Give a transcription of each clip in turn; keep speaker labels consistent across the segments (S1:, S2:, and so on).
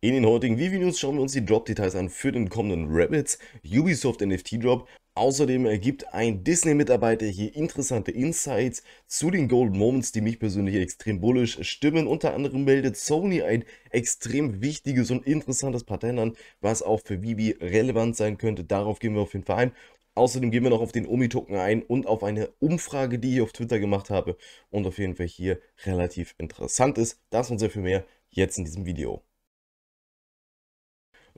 S1: In den heutigen Vivi News schauen wir uns die Drop-Details an für den kommenden Rabbits, Ubisoft NFT Drop. Außerdem ergibt ein Disney-Mitarbeiter hier interessante Insights zu den Golden Moments, die mich persönlich extrem bullisch stimmen. Unter anderem meldet Sony ein extrem wichtiges und interessantes Patent an, was auch für Vivi relevant sein könnte. Darauf gehen wir auf jeden Fall ein. Außerdem gehen wir noch auf den Omi-Token ein und auf eine Umfrage, die ich auf Twitter gemacht habe und auf jeden Fall hier relativ interessant ist. Das und sehr viel mehr jetzt in diesem Video.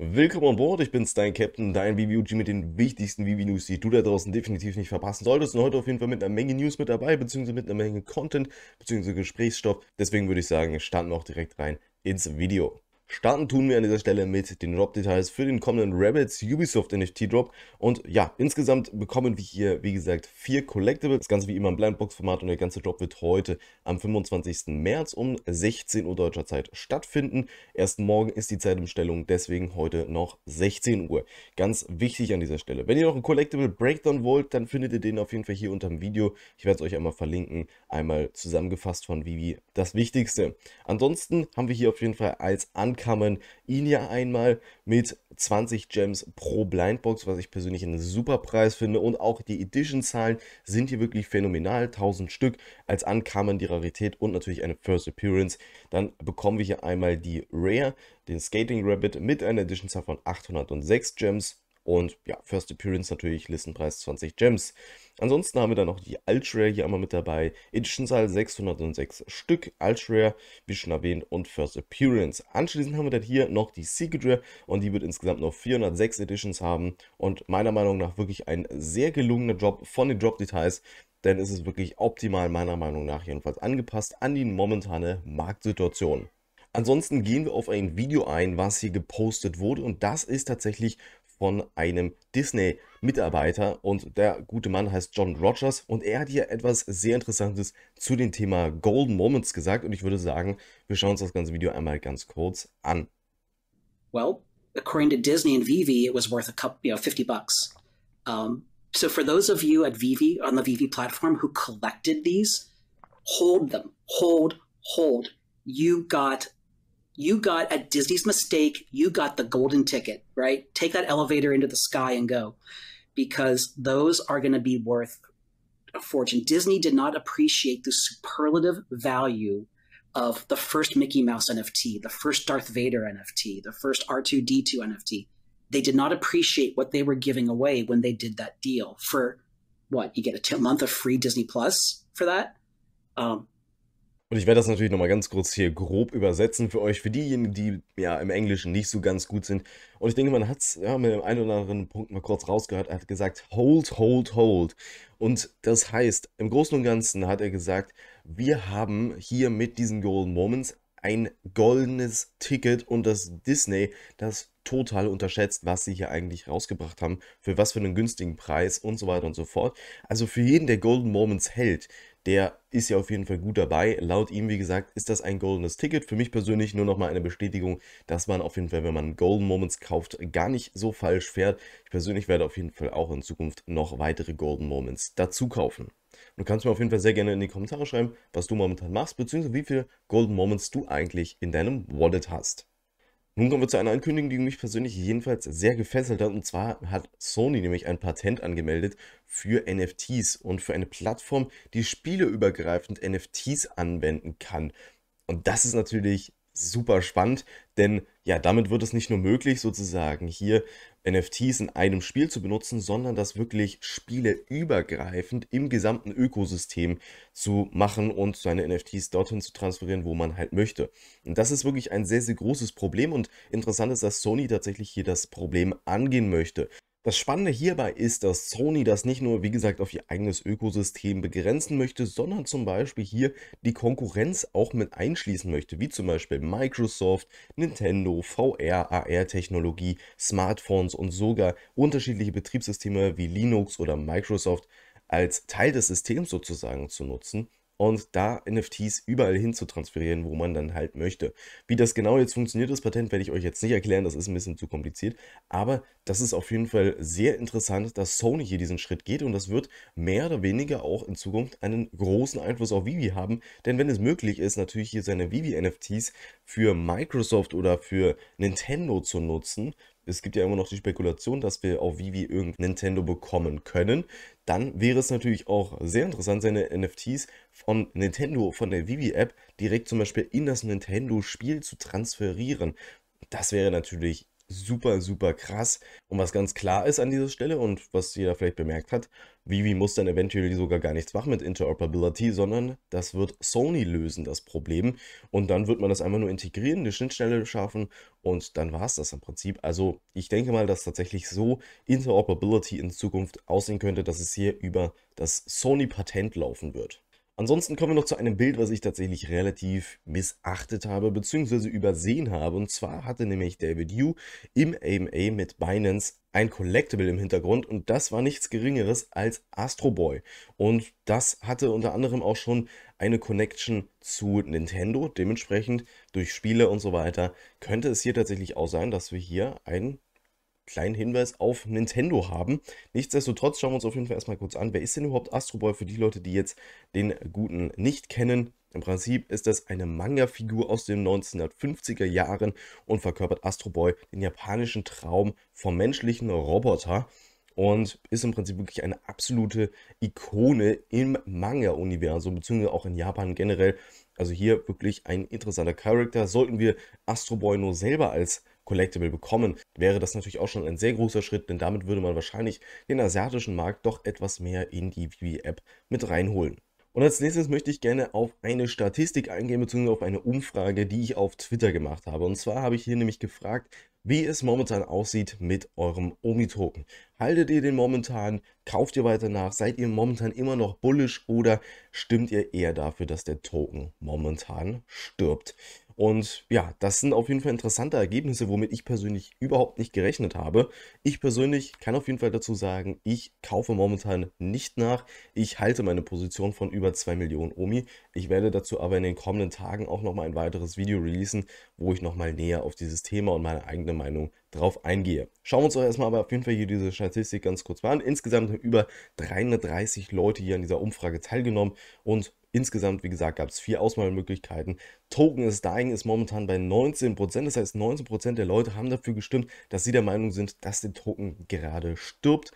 S1: Willkommen an Bord, ich bin's, dein Captain, dein BBUG mit den wichtigsten BB-News, die du da draußen definitiv nicht verpassen solltest. Und heute auf jeden Fall mit einer Menge News mit dabei, beziehungsweise mit einer Menge Content, beziehungsweise Gesprächsstoff. Deswegen würde ich sagen, starten wir auch direkt rein ins Video. Starten tun wir an dieser Stelle mit den Drop-Details für den kommenden Rabbits Ubisoft NFT Drop. Und ja, insgesamt bekommen wir hier, wie gesagt, vier Collectibles. Das Ganze wie immer im Blindbox-Format und der ganze Drop wird heute am 25. März um 16 Uhr deutscher Zeit stattfinden. Erst morgen ist die Zeitumstellung, deswegen heute noch 16 Uhr. Ganz wichtig an dieser Stelle. Wenn ihr noch einen Collectible Breakdown wollt, dann findet ihr den auf jeden Fall hier unter dem Video. Ich werde es euch einmal verlinken, einmal zusammengefasst von Vivi. Das Wichtigste. Ansonsten haben wir hier auf jeden Fall als Ankündigung kann man ihn ja einmal mit 20 Gems pro Blindbox, was ich persönlich einen super Preis finde. Und auch die Edition-Zahlen sind hier wirklich phänomenal. 1000 Stück als Ankamen die Rarität und natürlich eine First Appearance. Dann bekommen wir hier einmal die Rare, den Skating Rabbit mit einer Edition-Zahl von 806 Gems und ja, First Appearance natürlich, Listenpreis 20 Gems. Ansonsten haben wir dann noch die Ultrare hier einmal mit dabei. Edition-Saal 606 Stück, Ultrare, wie schon erwähnt, und First Appearance. Anschließend haben wir dann hier noch die Secret Rare und die wird insgesamt noch 406 Editions haben. Und meiner Meinung nach wirklich ein sehr gelungener Drop von den Drop-Details, denn es ist wirklich optimal meiner Meinung nach jedenfalls angepasst an die momentane Marktsituation. Ansonsten gehen wir auf ein Video ein, was hier gepostet wurde und das ist tatsächlich von einem Disney-Mitarbeiter und der gute Mann heißt John Rogers und er hat hier etwas sehr Interessantes zu dem Thema Golden Moments gesagt und ich würde sagen, wir schauen uns das ganze Video einmal ganz kurz an. Well, according to Disney and Vivi, it was worth a couple, you know, 50 bucks. Um, so for those of you at Vivi on the Vivi platform who collected these, hold them, hold, hold. You got you got at Disney's mistake, you got the golden ticket, right? Take that elevator into the sky and go because those are going to be worth a fortune. Disney did not appreciate the superlative value of the first Mickey Mouse NFT, the first Darth Vader NFT, the first R2D2 NFT. They did not appreciate what they were giving away when they did that deal for what? You get a t- month of free Disney Plus for that? Um, Und ich werde das natürlich nochmal ganz kurz hier grob übersetzen für euch, für diejenigen, die ja im Englischen nicht so ganz gut sind. Und ich denke, man hat es ja, mit dem einen oder anderen Punkt mal kurz rausgehört. Er hat gesagt, hold, hold, hold. Und das heißt, im Großen und Ganzen hat er gesagt, wir haben hier mit diesen Golden Moments ein goldenes Ticket und das Disney das total unterschätzt, was sie hier eigentlich rausgebracht haben, für was für einen günstigen Preis und so weiter und so fort. Also für jeden, der Golden Moments hält, der ist ja auf jeden Fall gut dabei. Laut ihm, wie gesagt, ist das ein goldenes Ticket. Für mich persönlich nur nochmal eine Bestätigung, dass man auf jeden Fall, wenn man Golden Moments kauft, gar nicht so falsch fährt. Ich persönlich werde auf jeden Fall auch in Zukunft noch weitere Golden Moments dazu kaufen. Du kannst mir auf jeden Fall sehr gerne in die Kommentare schreiben, was du momentan machst, beziehungsweise wie viele Golden Moments du eigentlich in deinem Wallet hast. Nun kommen wir zu einer Ankündigung, die mich persönlich jedenfalls sehr gefesselt hat. Und zwar hat Sony nämlich ein Patent angemeldet für NFTs und für eine Plattform, die spieleübergreifend NFTs anwenden kann. Und das ist natürlich super spannend, denn ja, damit wird es nicht nur möglich, sozusagen hier NFTs in einem Spiel zu benutzen, sondern das wirklich spieleübergreifend im gesamten Ökosystem zu machen und seine NFTs dorthin zu transferieren, wo man halt möchte. Und das ist wirklich ein sehr, sehr großes Problem und interessant ist, dass Sony tatsächlich hier das Problem angehen möchte. Das Spannende hierbei ist, dass Sony das nicht nur, wie gesagt, auf ihr eigenes Ökosystem begrenzen möchte, sondern zum Beispiel hier die Konkurrenz auch mit einschließen möchte, wie zum Beispiel Microsoft, Nintendo, VR, AR-Technologie, Smartphones und sogar unterschiedliche Betriebssysteme wie Linux oder Microsoft als Teil des Systems sozusagen zu nutzen und da NFTs überall hin zu transferieren, wo man dann halt möchte. Wie das genau jetzt funktioniert, das Patent werde ich euch jetzt nicht erklären, das ist ein bisschen zu kompliziert, aber das ist auf jeden Fall sehr interessant, dass Sony hier diesen Schritt geht und das wird mehr oder weniger auch in Zukunft einen großen Einfluss auf Vivi haben, denn wenn es möglich ist, natürlich hier seine Vivi-NFTs für Microsoft oder für Nintendo zu nutzen, es gibt ja immer noch die Spekulation, dass wir auf Vivi irgendein Nintendo bekommen können, dann wäre es natürlich auch sehr interessant, seine NFTs von Nintendo, von der Vivi-App, direkt zum Beispiel in das Nintendo-Spiel zu transferieren. Das wäre natürlich super, super krass. Und was ganz klar ist an dieser Stelle und was jeder vielleicht bemerkt hat, Vivi muss dann eventuell sogar gar nichts machen mit Interoperability, sondern das wird Sony lösen, das Problem. Und dann wird man das einmal nur integrieren, eine Schnittstelle schaffen und dann war es das im Prinzip. Also ich denke mal, dass tatsächlich so Interoperability in Zukunft aussehen könnte, dass es hier über das Sony-Patent laufen wird. Ansonsten kommen wir noch zu einem Bild, was ich tatsächlich relativ missachtet habe bzw. übersehen habe. Und zwar hatte nämlich David Yu im AMA mit Binance ein Collectible im Hintergrund und das war nichts geringeres als Astro Boy. Und das hatte unter anderem auch schon eine Connection zu Nintendo. Dementsprechend durch Spiele und so weiter könnte es hier tatsächlich auch sein, dass wir hier ein kleinen Hinweis auf Nintendo haben. Nichtsdestotrotz schauen wir uns auf jeden Fall erstmal kurz an, wer ist denn überhaupt Astro Boy für die Leute, die jetzt den guten nicht kennen. Im Prinzip ist das eine Manga-Figur aus den 1950er Jahren und verkörpert Astro Boy den japanischen Traum vom menschlichen Roboter und ist im Prinzip wirklich eine absolute Ikone im Manga-Universum, beziehungsweise auch in Japan generell. Also hier wirklich ein interessanter Charakter. Sollten wir Astro Boy nur selber als Collectible bekommen, wäre das natürlich auch schon ein sehr großer Schritt, denn damit würde man wahrscheinlich den asiatischen Markt doch etwas mehr in die vw app mit reinholen. Und als nächstes möchte ich gerne auf eine Statistik eingehen, beziehungsweise auf eine Umfrage, die ich auf Twitter gemacht habe. Und zwar habe ich hier nämlich gefragt, wie es momentan aussieht mit eurem Omi-Token. Haltet ihr den momentan? Kauft ihr weiter nach? Seid ihr momentan immer noch bullish oder stimmt ihr eher dafür, dass der Token momentan stirbt? Und ja, das sind auf jeden Fall interessante Ergebnisse, womit ich persönlich überhaupt nicht gerechnet habe. Ich persönlich kann auf jeden Fall dazu sagen, ich kaufe momentan nicht nach. Ich halte meine Position von über 2 Millionen Omi. Ich werde dazu aber in den kommenden Tagen auch nochmal ein weiteres Video releasen, wo ich nochmal näher auf dieses Thema und meine eigene Meinung drauf eingehe. Schauen wir uns doch erstmal aber auf jeden Fall hier diese Statistik ganz kurz mal an. Insgesamt haben über 330 Leute hier an dieser Umfrage teilgenommen und Insgesamt, wie gesagt, gab es vier Auswahlmöglichkeiten. Token is Dying ist momentan bei 19%. Das heißt, 19% der Leute haben dafür gestimmt, dass sie der Meinung sind, dass der Token gerade stirbt.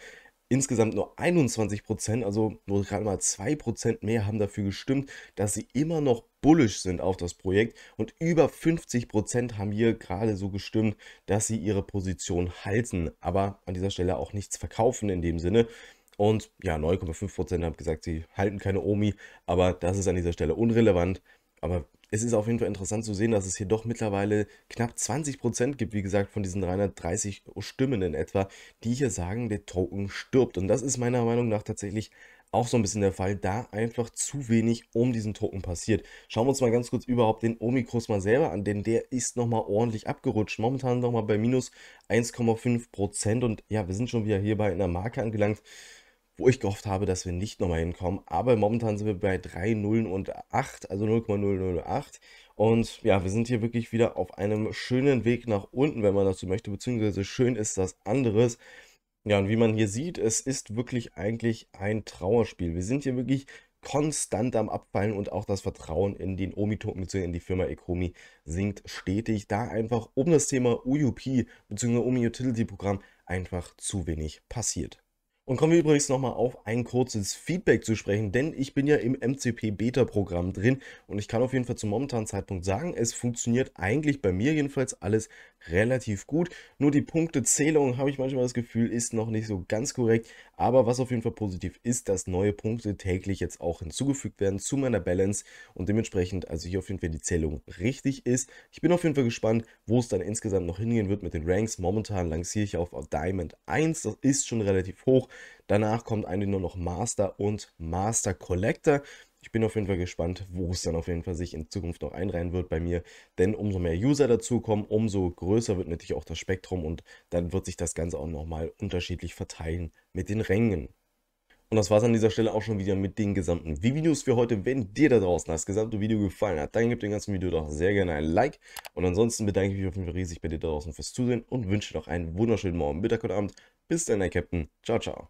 S1: Insgesamt nur 21%, also nur gerade mal 2% mehr haben dafür gestimmt, dass sie immer noch bullish sind auf das Projekt. Und über 50% haben hier gerade so gestimmt, dass sie ihre Position halten. Aber an dieser Stelle auch nichts verkaufen in dem Sinne. Und ja, 9,5% haben gesagt, sie halten keine Omi, aber das ist an dieser Stelle unrelevant. Aber es ist auf jeden Fall interessant zu sehen, dass es hier doch mittlerweile knapp 20% gibt, wie gesagt, von diesen 330 Stimmen in etwa, die hier sagen, der Token stirbt. Und das ist meiner Meinung nach tatsächlich auch so ein bisschen der Fall, da einfach zu wenig um diesen Token passiert. Schauen wir uns mal ganz kurz überhaupt den Omikros mal selber an, denn der ist nochmal ordentlich abgerutscht. Momentan nochmal bei minus 1,5% und ja, wir sind schon wieder hier bei einer Marke angelangt, wo ich gehofft habe, dass wir nicht nochmal hinkommen. Aber momentan sind wir bei 3 Nullen und 8, also 0,008. Und ja, wir sind hier wirklich wieder auf einem schönen Weg nach unten, wenn man dazu möchte, beziehungsweise schön ist das anderes. Ja, und wie man hier sieht, es ist wirklich eigentlich ein Trauerspiel. Wir sind hier wirklich konstant am Abfallen und auch das Vertrauen in den Omi-Token bzw. in die Firma Ekomi sinkt stetig, da einfach um das Thema UUP bzw. Omi-Utility-Programm einfach zu wenig passiert. Und kommen wir übrigens nochmal auf ein kurzes Feedback zu sprechen, denn ich bin ja im MCP-Beta-Programm drin und ich kann auf jeden Fall zum momentanen Zeitpunkt sagen, es funktioniert eigentlich bei mir jedenfalls alles relativ gut. Nur die Punktezählung, habe ich manchmal das Gefühl, ist noch nicht so ganz korrekt. Aber was auf jeden Fall positiv ist, dass neue Punkte täglich jetzt auch hinzugefügt werden zu meiner Balance und dementsprechend also hier auf jeden Fall die Zählung richtig ist. Ich bin auf jeden Fall gespannt, wo es dann insgesamt noch hingehen wird mit den Ranks. Momentan lanciere ich auf Diamond 1, das ist schon relativ hoch. Danach kommt eigentlich nur noch Master und Master Collector. Ich bin auf jeden Fall gespannt, wo es dann auf jeden Fall sich in Zukunft noch einreihen wird bei mir. Denn umso mehr User dazukommen, umso größer wird natürlich auch das Spektrum und dann wird sich das Ganze auch nochmal unterschiedlich verteilen mit den Rängen. Und das war es an dieser Stelle auch schon wieder mit den gesamten Videos für heute. Wenn dir da draußen das gesamte Video gefallen hat, dann gib dem ganzen Video doch sehr gerne ein Like. Und ansonsten bedanke ich mich auf jeden Fall riesig bei dir da draußen fürs Zusehen und wünsche noch einen wunderschönen Morgen, Mittag und Abend. Bis dann, der Captain. Ciao, ciao.